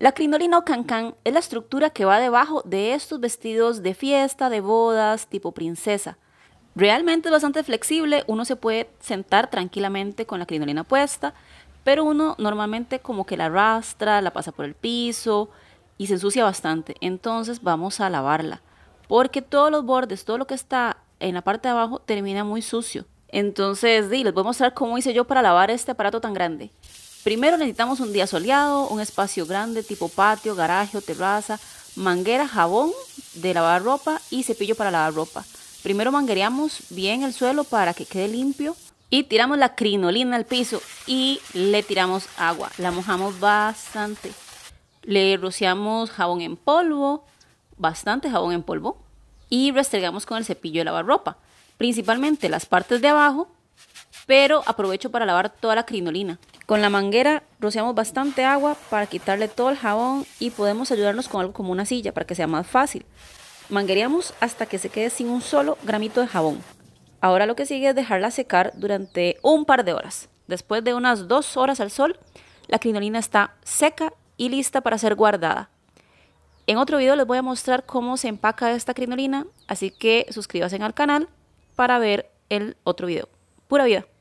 La crinolina o cancán es la estructura que va debajo de estos vestidos de fiesta, de bodas, tipo princesa. Realmente es bastante flexible, uno se puede sentar tranquilamente con la crinolina puesta, pero uno normalmente como que la arrastra, la pasa por el piso y se ensucia bastante. Entonces vamos a lavarla, porque todos los bordes, todo lo que está en la parte de abajo termina muy sucio. Entonces, sí, les voy a mostrar cómo hice yo para lavar este aparato tan grande. Primero necesitamos un día soleado, un espacio grande tipo patio, garaje o terraza, manguera, jabón de lavar ropa y cepillo para lavar ropa. Primero manguereamos bien el suelo para que quede limpio y tiramos la crinolina al piso y le tiramos agua, la mojamos bastante. Le rociamos jabón en polvo, bastante jabón en polvo y restregamos con el cepillo de lavar ropa, principalmente las partes de abajo, pero aprovecho para lavar toda la crinolina. Con la manguera rociamos bastante agua para quitarle todo el jabón y podemos ayudarnos con algo como una silla para que sea más fácil. Manguereamos hasta que se quede sin un solo gramito de jabón. Ahora lo que sigue es dejarla secar durante un par de horas. Después de unas dos horas al sol, la crinolina está seca y lista para ser guardada. En otro video les voy a mostrar cómo se empaca esta crinolina, así que suscríbanse al canal para ver el otro video. ¡Pura vida!